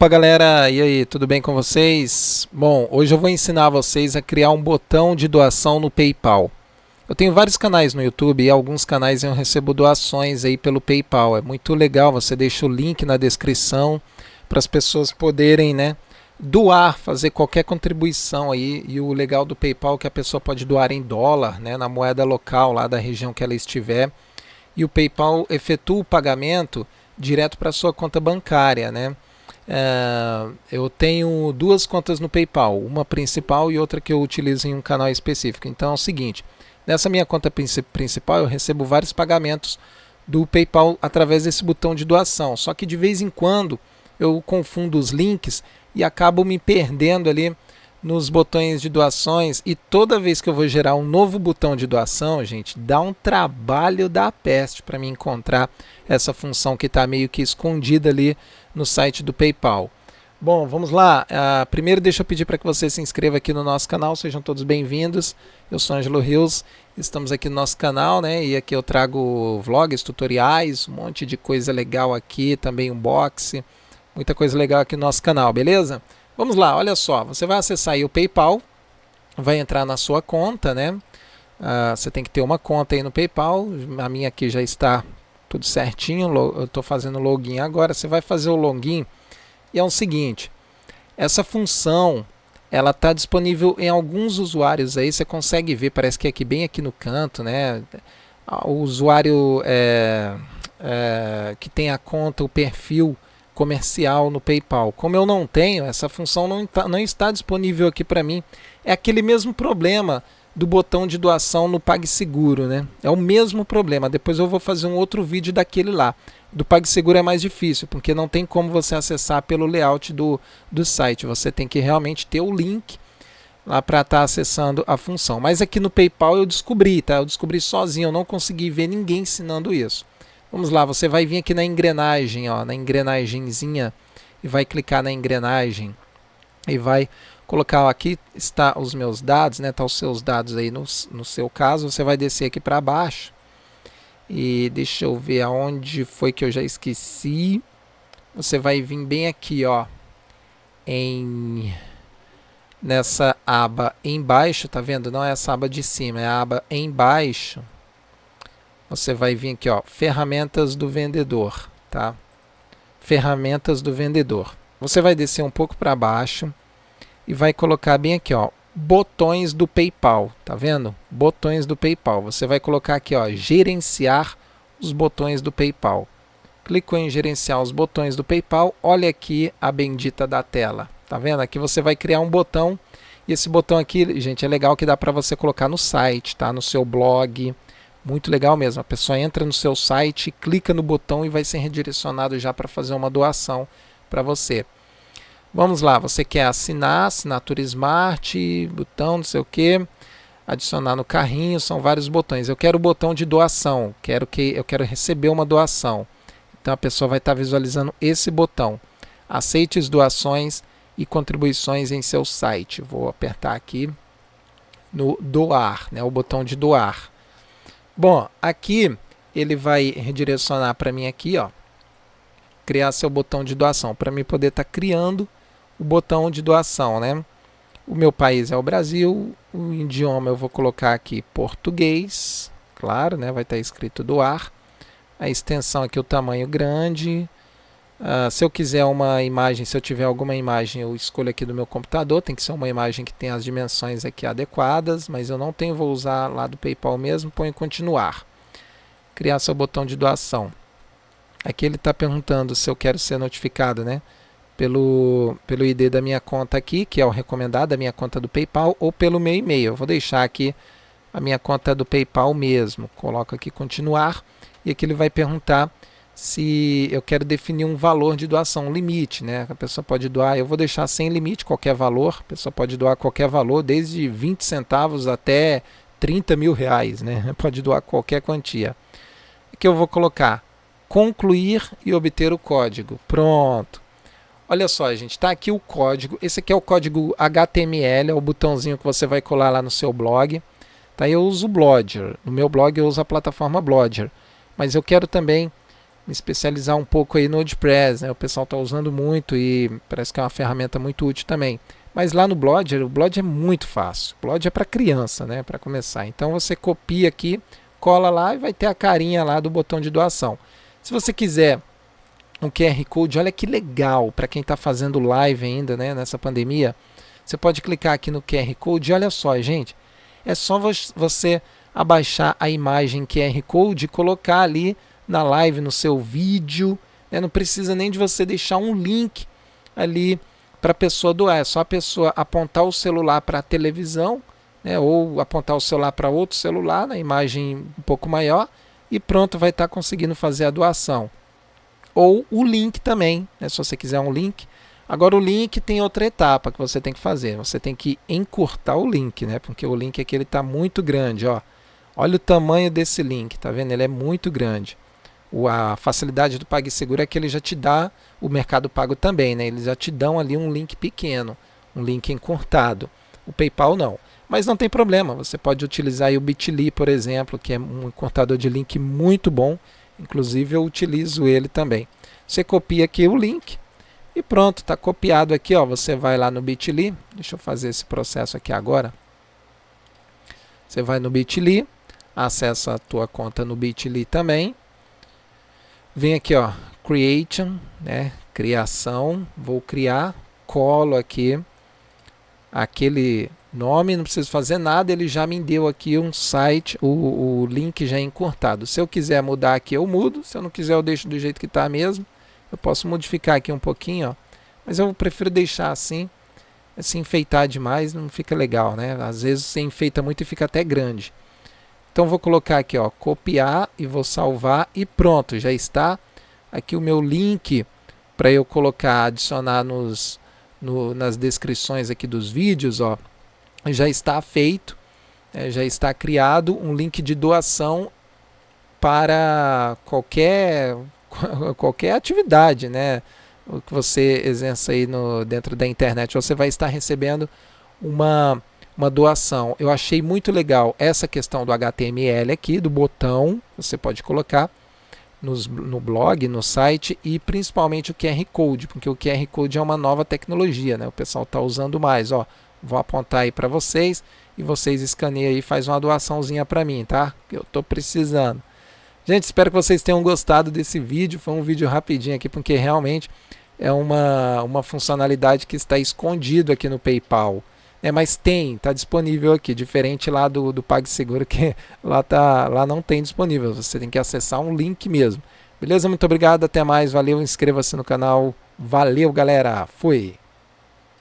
Opa, galera! E aí, tudo bem com vocês? Bom, hoje eu vou ensinar vocês a criar um botão de doação no PayPal. Eu tenho vários canais no YouTube e alguns canais eu recebo doações aí pelo PayPal. É muito legal, você deixa o link na descrição para as pessoas poderem, né, doar, fazer qualquer contribuição aí. E o legal do PayPal é que a pessoa pode doar em dólar, né, na moeda local lá da região que ela estiver. E o PayPal efetua o pagamento direto para sua conta bancária, né? É, eu tenho duas contas no PayPal, uma principal e outra que eu utilizo em um canal específico. Então é o seguinte: nessa minha conta principal eu recebo vários pagamentos do PayPal através desse botão de doação. Só que de vez em quando eu confundo os links e acabo me perdendo ali nos botões de doações e toda vez que eu vou gerar um novo botão de doação, gente, dá um trabalho da peste para me encontrar essa função que está meio que escondida ali no site do PayPal. Bom, vamos lá. Uh, primeiro, deixa eu pedir para que você se inscreva aqui no nosso canal. Sejam todos bem-vindos. Eu sou Angelo Rios. Estamos aqui no nosso canal, né? E aqui eu trago vlogs, tutoriais, um monte de coisa legal aqui, também um boxe, muita coisa legal aqui no nosso canal, beleza? Vamos lá, olha só, você vai acessar aí o PayPal, vai entrar na sua conta, né? Uh, você tem que ter uma conta aí no PayPal, a minha aqui já está tudo certinho, eu estou fazendo login agora, você vai fazer o login e é o seguinte, essa função ela está disponível em alguns usuários aí, você consegue ver, parece que é aqui bem aqui no canto, né? Ah, o usuário é, é, que tem a conta, o perfil comercial no PayPal. Como eu não tenho, essa função não, tá, não está disponível aqui para mim. É aquele mesmo problema do botão de doação no PagSeguro, né? É o mesmo problema. Depois eu vou fazer um outro vídeo daquele lá. Do PagSeguro é mais difícil, porque não tem como você acessar pelo layout do, do site. Você tem que realmente ter o link lá para estar tá acessando a função. Mas aqui no PayPal eu descobri, tá? Eu descobri sozinho, eu não consegui ver ninguém ensinando isso. Vamos lá, você vai vir aqui na engrenagem, ó, na engrenagemzinha e vai clicar na engrenagem e vai colocar ó, aqui está os meus dados, né? Tá os seus dados aí no, no seu caso, você vai descer aqui para baixo. E deixa eu ver aonde foi que eu já esqueci. Você vai vir bem aqui, ó, em nessa aba embaixo, tá vendo? Não é essa aba de cima, é a aba embaixo você vai vir aqui, ó, ferramentas do vendedor, tá? Ferramentas do vendedor. Você vai descer um pouco para baixo e vai colocar bem aqui, ó, botões do PayPal, tá vendo? Botões do PayPal. Você vai colocar aqui, ó, gerenciar os botões do PayPal. Clicou em gerenciar os botões do PayPal, olha aqui a bendita da tela. Tá vendo? Aqui você vai criar um botão e esse botão aqui, gente, é legal que dá para você colocar no site, tá? No seu blog, muito legal mesmo. A pessoa entra no seu site, clica no botão e vai ser redirecionado já para fazer uma doação para você. Vamos lá, você quer assinar, assinatura Smart, botão, não sei o que, adicionar no carrinho, são vários botões. Eu quero o botão de doação, quero que eu quero receber uma doação. Então a pessoa vai estar tá visualizando esse botão. Aceite as doações e contribuições em seu site. Vou apertar aqui no doar, né, o botão de doar. Bom, aqui ele vai redirecionar para mim aqui, ó, criar seu botão de doação, para mim poder estar tá criando o botão de doação, né? O meu país é o Brasil, o idioma eu vou colocar aqui português, claro, né? Vai estar tá escrito doar. A extensão aqui, o tamanho grande, Uh, se eu quiser uma imagem, se eu tiver alguma imagem, eu escolho aqui do meu computador, tem que ser uma imagem que tenha as dimensões aqui adequadas, mas eu não tenho, vou usar lá do PayPal mesmo, ponho continuar. Criar seu botão de doação. Aqui ele está perguntando se eu quero ser notificado, né? Pelo, pelo ID da minha conta aqui, que é o recomendado, a minha conta do PayPal, ou pelo meu e-mail. Eu vou deixar aqui a minha conta do PayPal mesmo. Coloco aqui continuar e aqui ele vai perguntar se eu quero definir um valor de doação, um limite, né? A pessoa pode doar, eu vou deixar sem limite qualquer valor, a pessoa pode doar qualquer valor, desde 20 centavos até 30 mil reais, né? Pode doar qualquer quantia. Que eu vou colocar concluir e obter o código. Pronto. Olha só, gente, está aqui o código. Esse aqui é o código HTML, é o botãozinho que você vai colar lá no seu blog. Tá? Eu uso o Blogger. No meu blog eu uso a plataforma Blogger. Mas eu quero também me especializar um pouco aí no WordPress, né? O pessoal está usando muito e parece que é uma ferramenta muito útil também. Mas lá no Blogger o Blogger é muito fácil. O é para criança, né? Para começar. Então você copia aqui, cola lá e vai ter a carinha lá do botão de doação. Se você quiser um QR Code, olha que legal para quem está fazendo live ainda, né? Nessa pandemia, você pode clicar aqui no QR Code. Olha só, gente, é só você abaixar a imagem QR Code e colocar ali na live, no seu vídeo. Né? Não precisa nem de você deixar um link ali para a pessoa doar. É só a pessoa apontar o celular para a televisão né? ou apontar o celular para outro celular, na imagem um pouco maior, e pronto, vai estar tá conseguindo fazer a doação. Ou o link também, né? se você quiser um link. Agora o link tem outra etapa que você tem que fazer. Você tem que encurtar o link, né? Porque o link aqui ele está muito grande, ó. Olha o tamanho desse link, tá vendo? Ele é muito grande a facilidade do PagSeguro é que ele já te dá o Mercado Pago também, né? Eles já te dão ali um link pequeno, um link encurtado. O PayPal não. Mas não tem problema, você pode utilizar o Bitly, por exemplo, que é um encurtador de link muito bom. Inclusive eu utilizo ele também. Você copia aqui o link e pronto, está copiado aqui. Ó, você vai lá no Bitly, deixa eu fazer esse processo aqui agora. Você vai no Bitly, acessa a tua conta no Bitly também Vem aqui, ó, creation, né? Criação, vou criar, colo aqui aquele nome, não preciso fazer nada, ele já me deu aqui um site, o, o link já é encurtado. Se eu quiser mudar aqui, eu mudo, se eu não quiser, eu deixo do jeito que está mesmo. Eu posso modificar aqui um pouquinho, ó, mas eu prefiro deixar assim, se assim, enfeitar demais não fica legal, né? Às vezes você enfeita muito e fica até grande. Então vou colocar aqui, ó, copiar e vou salvar e pronto, já está aqui o meu link para eu colocar, adicionar nos, no, nas descrições aqui dos vídeos, ó, já está feito, é, já está criado um link de doação para qualquer qualquer atividade, né? O que você exerça aí no, dentro da internet, você vai estar recebendo uma uma doação. Eu achei muito legal essa questão do HTML aqui, do botão, você pode colocar nos, no blog, no site e principalmente o QR Code, porque o QR Code é uma nova tecnologia, né? O pessoal está usando mais, ó. Vou apontar aí para vocês e vocês escaneiam aí, faz uma doaçãozinha para mim, tá? Eu tô precisando. Gente, espero que vocês tenham gostado desse vídeo. Foi um vídeo rapidinho aqui, porque realmente é uma, uma funcionalidade que está escondido aqui no PayPal. É, mas tem, tá disponível aqui, diferente lá do, do PagSeguro que lá, tá, lá não tem disponível, você tem que acessar um link mesmo. Beleza? Muito obrigado, até mais, valeu, inscreva-se no canal. Valeu, galera. Fui.